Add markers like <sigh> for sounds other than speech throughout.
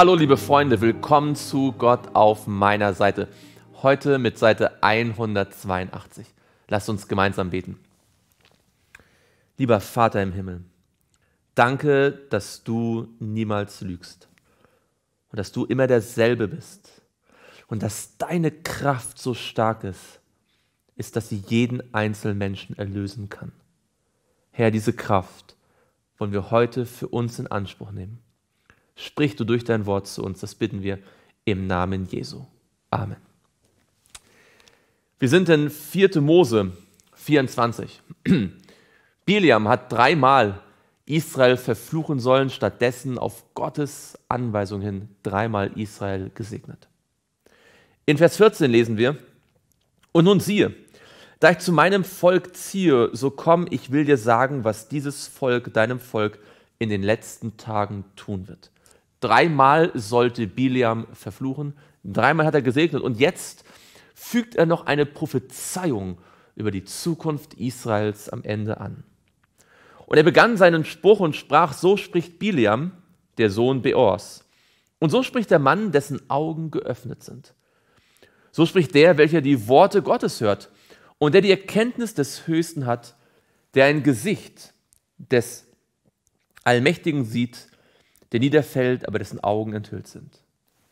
Hallo liebe Freunde, willkommen zu Gott auf meiner Seite. Heute mit Seite 182. Lasst uns gemeinsam beten. Lieber Vater im Himmel, danke, dass du niemals lügst und dass du immer derselbe bist und dass deine Kraft so stark ist, ist, dass sie jeden einzelnen Menschen erlösen kann. Herr, diese Kraft wollen wir heute für uns in Anspruch nehmen. Sprich du durch dein Wort zu uns, das bitten wir im Namen Jesu. Amen. Wir sind in 4. Mose 24. <clears throat> Biliam hat dreimal Israel verfluchen sollen, stattdessen auf Gottes Anweisung hin dreimal Israel gesegnet. In Vers 14 lesen wir, und nun siehe, da ich zu meinem Volk ziehe, so komm, ich will dir sagen, was dieses Volk, deinem Volk, in den letzten Tagen tun wird. Dreimal sollte Biliam verfluchen, dreimal hat er gesegnet und jetzt fügt er noch eine Prophezeiung über die Zukunft Israels am Ende an. Und er begann seinen Spruch und sprach, so spricht Biliam, der Sohn Beors. Und so spricht der Mann, dessen Augen geöffnet sind. So spricht der, welcher die Worte Gottes hört und der die Erkenntnis des Höchsten hat, der ein Gesicht des Allmächtigen sieht der niederfällt, aber dessen Augen enthüllt sind.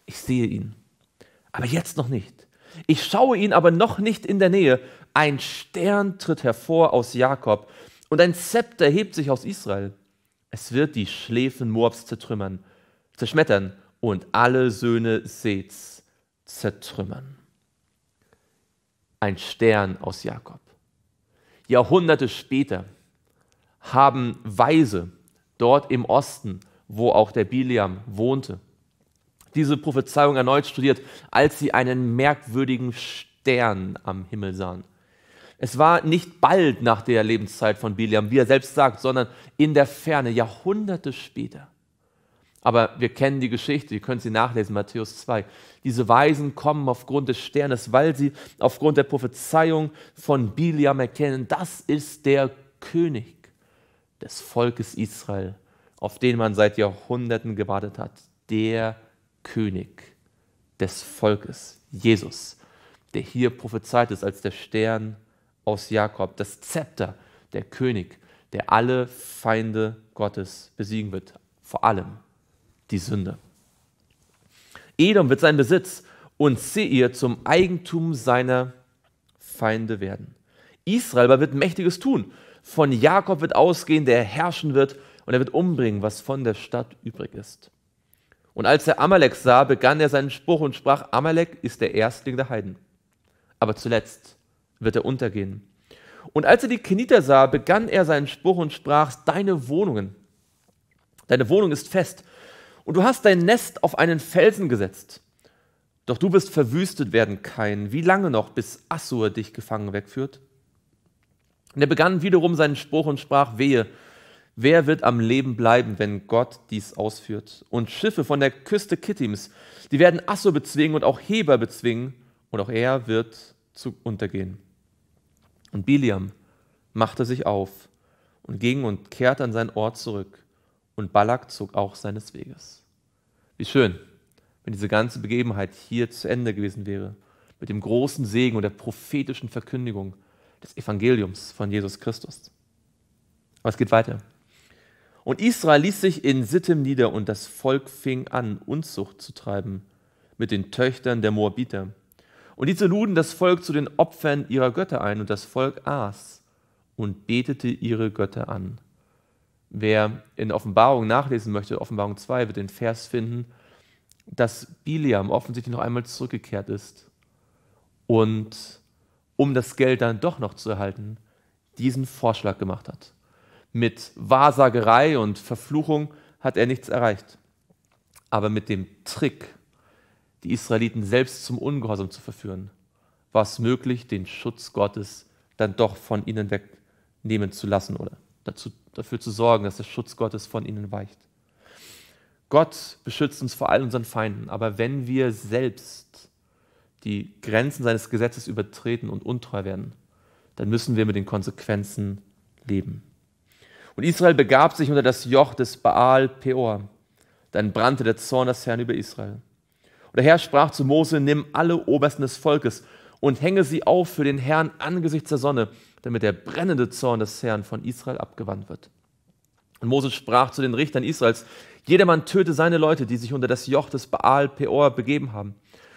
Ich sehe ihn, aber jetzt noch nicht. Ich schaue ihn aber noch nicht in der Nähe. Ein Stern tritt hervor aus Jakob und ein Zepter hebt sich aus Israel. Es wird die Schläfen Moabs zertrümmern, zerschmettern und alle Söhne Seths zertrümmern. Ein Stern aus Jakob. Jahrhunderte später haben Weise dort im Osten wo auch der Biliam wohnte. Diese Prophezeiung erneut studiert, als sie einen merkwürdigen Stern am Himmel sahen. Es war nicht bald nach der Lebenszeit von Biliam, wie er selbst sagt, sondern in der Ferne, Jahrhunderte später. Aber wir kennen die Geschichte, ihr könnt sie nachlesen, Matthäus 2. Diese Weisen kommen aufgrund des Sternes, weil sie aufgrund der Prophezeiung von Biliam erkennen, das ist der König des Volkes Israel auf den man seit Jahrhunderten gewartet hat. Der König des Volkes, Jesus, der hier prophezeit ist als der Stern aus Jakob, das Zepter, der König, der alle Feinde Gottes besiegen wird, vor allem die Sünde. Edom wird sein Besitz und Seir zum Eigentum seiner Feinde werden. Israel wird Mächtiges tun. Von Jakob wird ausgehen, der herrschen wird und er wird umbringen, was von der Stadt übrig ist. Und als er Amalek sah, begann er seinen Spruch und sprach, Amalek ist der Erstling der Heiden. Aber zuletzt wird er untergehen. Und als er die Keniter sah, begann er seinen Spruch und sprach, deine Wohnungen, deine Wohnung ist fest und du hast dein Nest auf einen Felsen gesetzt. Doch du wirst verwüstet werden, Kain. Wie lange noch, bis Assur dich gefangen wegführt? Und er begann wiederum seinen Spruch und sprach, wehe, Wer wird am Leben bleiben, wenn Gott dies ausführt? Und Schiffe von der Küste Kittims, die werden Asso bezwingen und auch Heber bezwingen, und auch er wird zu untergehen. Und Biliam machte sich auf und ging und kehrte an seinen Ort zurück, und Balak zog auch seines Weges. Wie schön, wenn diese ganze Begebenheit hier zu Ende gewesen wäre, mit dem großen Segen und der prophetischen Verkündigung des Evangeliums von Jesus Christus. Aber es geht weiter. Und Israel ließ sich in Sittim nieder und das Volk fing an, Unzucht zu treiben mit den Töchtern der Moabiter. Und diese luden das Volk zu den Opfern ihrer Götter ein und das Volk aß und betete ihre Götter an. Wer in Offenbarung nachlesen möchte, Offenbarung 2, wird den Vers finden, dass Biliam offensichtlich noch einmal zurückgekehrt ist und um das Geld dann doch noch zu erhalten, diesen Vorschlag gemacht hat. Mit Wahrsagerei und Verfluchung hat er nichts erreicht. Aber mit dem Trick, die Israeliten selbst zum Ungehorsam zu verführen, war es möglich, den Schutz Gottes dann doch von ihnen wegnehmen zu lassen oder dazu, dafür zu sorgen, dass der Schutz Gottes von ihnen weicht. Gott beschützt uns vor all unseren Feinden, aber wenn wir selbst die Grenzen seines Gesetzes übertreten und untreu werden, dann müssen wir mit den Konsequenzen leben. Und Israel begab sich unter das Joch des Baal Peor. Dann brannte der Zorn des Herrn über Israel. Und der Herr sprach zu Mose, nimm alle Obersten des Volkes und hänge sie auf für den Herrn angesichts der Sonne, damit der brennende Zorn des Herrn von Israel abgewandt wird. Und Mose sprach zu den Richtern Israels, jedermann töte seine Leute, die sich unter das Joch des Baal Peor begeben haben.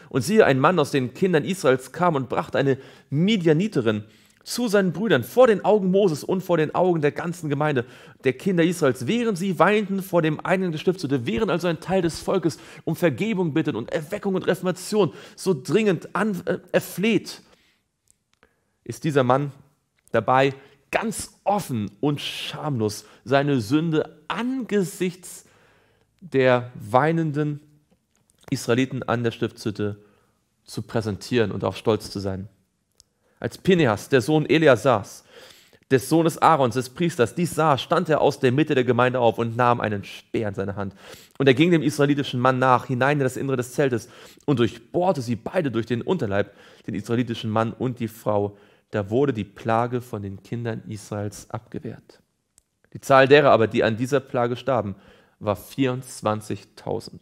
Und siehe, ein Mann aus den Kindern Israels kam und brachte eine Midianiterin zu seinen Brüdern vor den Augen Moses und vor den Augen der ganzen Gemeinde der Kinder Israels, während sie weinten vor dem einen Gestiftete, während also ein Teil des Volkes um Vergebung bittet und Erweckung und Reformation so dringend an, äh, erfleht, ist dieser Mann dabei ganz offen und schamlos seine Sünde angesichts der weinenden Israeliten an der Stiftshütte zu präsentieren und auch stolz zu sein. Als Pineas, der Sohn Eliasars, des Sohnes Aarons, des Priesters, dies sah, stand er aus der Mitte der Gemeinde auf und nahm einen Speer in seine Hand. Und er ging dem israelitischen Mann nach, hinein in das Innere des Zeltes und durchbohrte sie beide durch den Unterleib, den israelitischen Mann und die Frau. Da wurde die Plage von den Kindern Israels abgewehrt. Die Zahl derer aber, die an dieser Plage starben, war 24.000.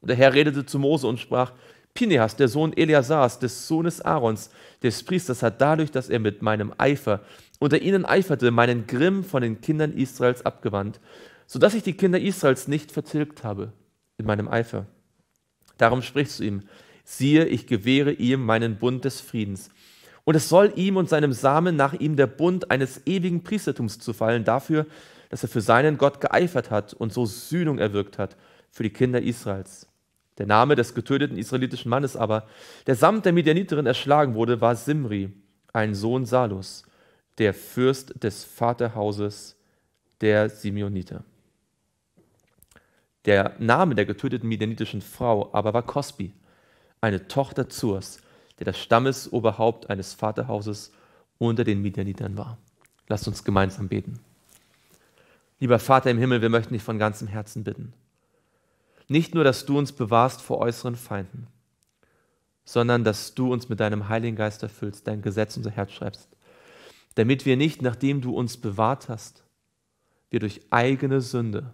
Und der Herr redete zu Mose und sprach, Pinehas, der Sohn Eleazars, des Sohnes Aarons, des Priesters, hat dadurch, dass er mit meinem Eifer unter ihnen eiferte, meinen Grimm von den Kindern Israels abgewandt, sodass ich die Kinder Israels nicht vertilgt habe in meinem Eifer. Darum sprichst du ihm, siehe, ich gewähre ihm meinen Bund des Friedens. Und es soll ihm und seinem Samen nach ihm der Bund eines ewigen Priestertums zufallen, dafür, dass er für seinen Gott geeifert hat und so Sühnung erwirkt hat für die Kinder Israels. Der Name des getöteten israelitischen Mannes aber, der samt der Midianiterin erschlagen wurde, war Simri, ein Sohn Salus, der Fürst des Vaterhauses der Simeoniter. Der Name der getöteten midianitischen Frau aber war Kosbi, eine Tochter Zurs, der das Stammesoberhaupt eines Vaterhauses unter den Midianitern war. Lasst uns gemeinsam beten. Lieber Vater im Himmel, wir möchten dich von ganzem Herzen bitten nicht nur, dass du uns bewahrst vor äußeren Feinden, sondern dass du uns mit deinem Heiligen Geist erfüllst, dein Gesetz unser Herz schreibst, damit wir nicht, nachdem du uns bewahrt hast, wir durch eigene Sünde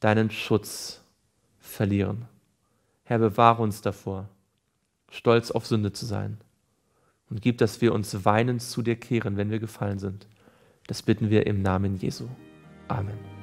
deinen Schutz verlieren. Herr, bewahre uns davor, stolz auf Sünde zu sein und gib, dass wir uns weinend zu dir kehren, wenn wir gefallen sind. Das bitten wir im Namen Jesu. Amen.